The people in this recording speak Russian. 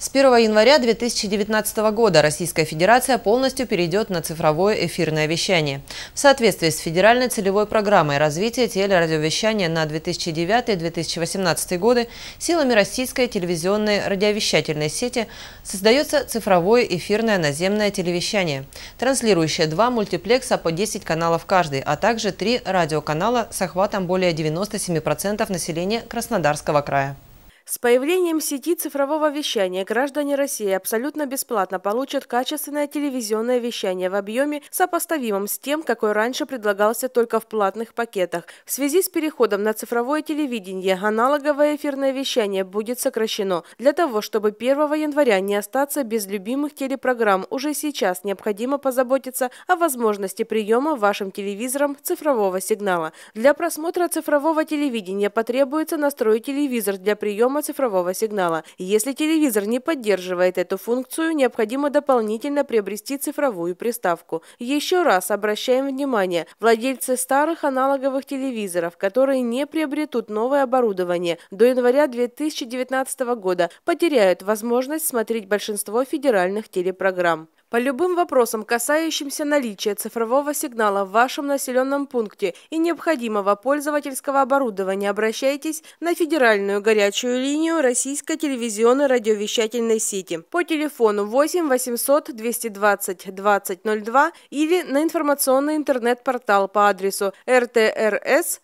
С 1 января 2019 года Российская Федерация полностью перейдет на цифровое эфирное вещание. В соответствии с федеральной целевой программой развития телерадиовещания на 2009-2018 годы силами российской телевизионной радиовещательной сети создается цифровое эфирное наземное телевещание, транслирующее два мультиплекса по 10 каналов каждый, а также три радиоканала с охватом более 97% населения Краснодарского края. С появлением сети цифрового вещания граждане России абсолютно бесплатно получат качественное телевизионное вещание в объеме, сопоставимом с тем, какой раньше предлагался только в платных пакетах. В связи с переходом на цифровое телевидение аналоговое эфирное вещание будет сокращено. Для того, чтобы 1 января не остаться без любимых телепрограмм, уже сейчас необходимо позаботиться о возможности приема вашим телевизором цифрового сигнала. Для просмотра цифрового телевидения потребуется настроить телевизор для приема система цифрового сигнала. Если телевизор не поддерживает эту функцию, необходимо дополнительно приобрести цифровую приставку. Еще раз обращаем внимание, владельцы старых аналоговых телевизоров, которые не приобретут новое оборудование до января 2019 года, потеряют возможность смотреть большинство федеральных телепрограмм по любым вопросам, касающимся наличия цифрового сигнала в вашем населенном пункте и необходимого пользовательского оборудования, обращайтесь на федеральную горячую линию российской телевизионной радиовещательной сети по телефону 8 800 220 2002 или на информационный интернет-портал по адресу rtrs.рф.